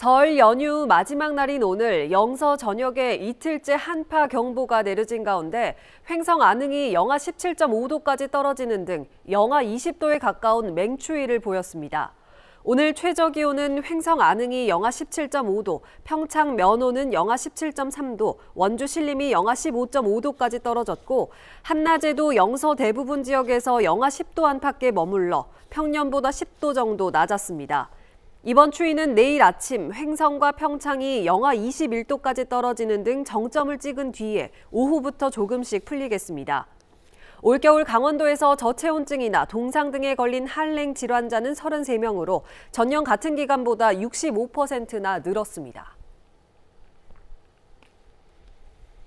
설 연휴 마지막 날인 오늘 영서 전역에 이틀째 한파 경보가 내려진 가운데 횡성 안흥이 영하 17.5도까지 떨어지는 등 영하 20도에 가까운 맹추위를 보였습니다. 오늘 최저 기온은 횡성 안흥이 영하 17.5도, 평창 면호는 영하 17.3도, 원주 신림이 영하 15.5도까지 떨어졌고 한낮에도 영서 대부분 지역에서 영하 10도 안팎에 머물러 평년보다 10도 정도 낮았습니다. 이번 추위는 내일 아침 횡성과 평창이 영하 21도까지 떨어지는 등 정점을 찍은 뒤에 오후부터 조금씩 풀리겠습니다. 올겨울 강원도에서 저체온증이나 동상 등에 걸린 한랭 질환자는 33명으로 전년 같은 기간보다 65%나 늘었습니다.